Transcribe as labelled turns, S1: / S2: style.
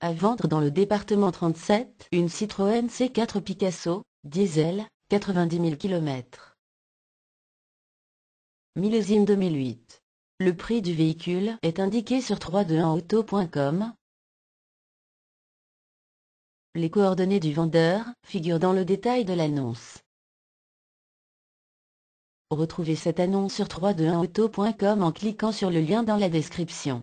S1: À vendre dans le département 37, une Citroën C4 Picasso, diesel, 90 000 km. Millésime 2008. Le prix du véhicule est indiqué sur 321auto.com.
S2: Les coordonnées du vendeur figurent dans le détail de l'annonce. Retrouvez cette annonce sur 321auto.com en cliquant sur le lien dans la description.